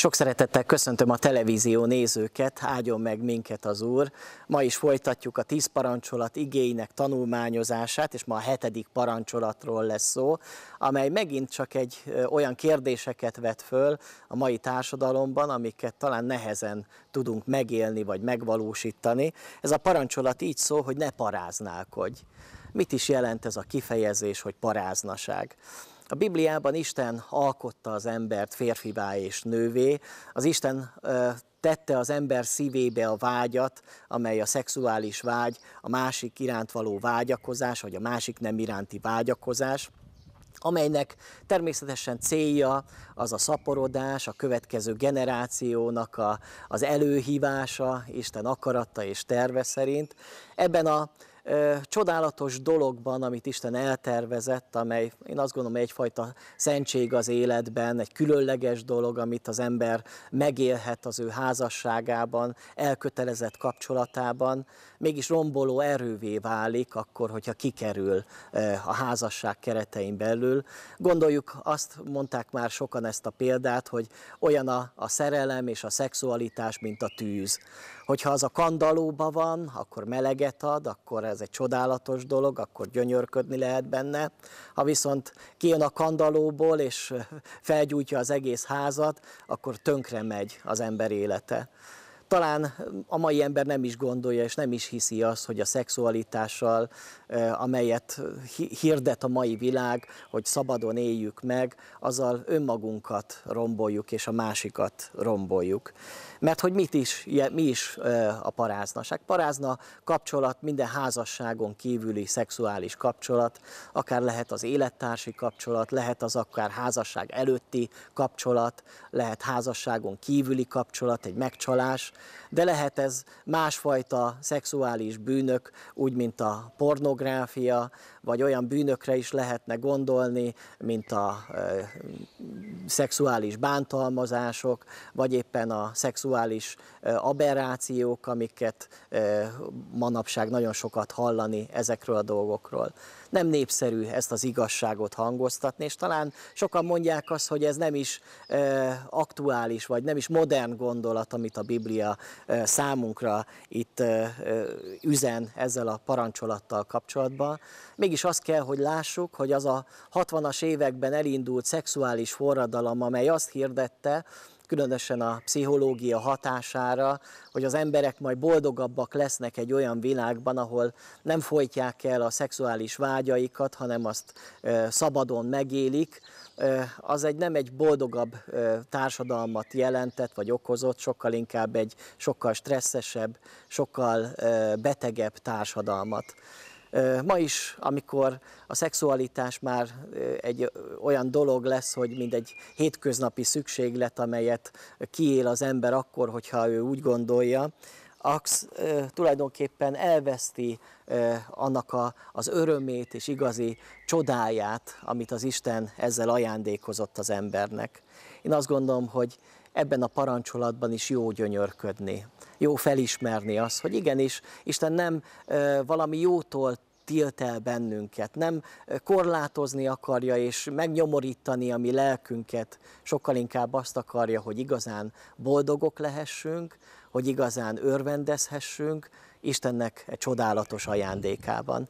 Sok szeretettel köszöntöm a televízió nézőket, áldjon meg minket az Úr. Ma is folytatjuk a tíz parancsolat igéinek tanulmányozását, és ma a hetedik parancsolatról lesz szó, amely megint csak egy olyan kérdéseket vet föl a mai társadalomban, amiket talán nehezen tudunk megélni vagy megvalósítani. Ez a parancsolat így szól, hogy ne paráználkodj. Mit is jelent ez a kifejezés, hogy paráznaság? A Bibliában Isten alkotta az embert férfivá és nővé. Az Isten tette az ember szívébe a vágyat, amely a szexuális vágy, a másik iránt való vágyakozás, vagy a másik nem iránti vágyakozás amelynek természetesen célja az a szaporodás, a következő generációnak a, az előhívása Isten akaratta és terve szerint. Ebben a ö, csodálatos dologban, amit Isten eltervezett, amely én azt gondolom egyfajta szentség az életben, egy különleges dolog, amit az ember megélhet az ő házasságában, elkötelezett kapcsolatában, mégis romboló erővé válik akkor, hogyha kikerül ö, a házasság keretein belül. Gondoljuk, azt mondták már sokan ezt a példát, hogy olyan a, a szerelem és a szexualitás, mint a tűz. Hogyha az a kandalóba van, akkor meleget ad, akkor ez egy csodálatos dolog, akkor gyönyörködni lehet benne. Ha viszont kijön a kandalóból és felgyújtja az egész házat, akkor tönkre megy az ember élete talán a mai ember nem is gondolja, és nem is hiszi azt, hogy a szexualitással, amelyet hirdet a mai világ, hogy szabadon éljük meg, azzal önmagunkat romboljuk, és a másikat romboljuk. Mert hogy mit is, mi is a paráznaság? Parázna kapcsolat minden házasságon kívüli szexuális kapcsolat, akár lehet az élettársi kapcsolat, lehet az akár házasság előtti kapcsolat, lehet házasságon kívüli kapcsolat, egy megcsalás, de lehet ez másfajta szexuális bűnök, úgy mint a pornográfia, vagy olyan bűnökre is lehetne gondolni, mint a szexuális bántalmazások, vagy éppen a szexuális aberrációk, amiket manapság nagyon sokat hallani ezekről a dolgokról. Nem népszerű ezt az igazságot hangoztatni, és talán sokan mondják azt, hogy ez nem is aktuális, vagy nem is modern gondolat, amit a Biblia számunkra itt üzen ezzel a parancsolattal kapcsolatban. Mégis azt kell, hogy lássuk, hogy az a 60-as években elindult szexuális forradalom, irodalom, amely azt hirdette, különösen a pszichológia hatására, hogy az emberek majd boldogabbak lesznek egy olyan világban, ahol nem folytják el a szexuális vágyaikat, hanem azt szabadon megélik, az egy nem egy boldogabb társadalmat jelentett vagy okozott, sokkal inkább egy sokkal stresszesebb, sokkal betegebb társadalmat. Ma is, amikor a szexualitás már egy olyan dolog lesz, hogy mind egy hétköznapi szükséglet, amelyet kiél az ember akkor, hogyha ő úgy gondolja, Ax tulajdonképpen elveszti annak a, az örömét és igazi csodáját, amit az Isten ezzel ajándékozott az embernek. Én azt gondolom, hogy ebben a parancsolatban is jó gyönyörködni. Jó felismerni azt, hogy igenis, Isten nem valami jótól tilt el bennünket, nem korlátozni akarja és megnyomorítani a mi lelkünket, sokkal inkább azt akarja, hogy igazán boldogok lehessünk, hogy igazán örvendezhessünk Istennek egy csodálatos ajándékában.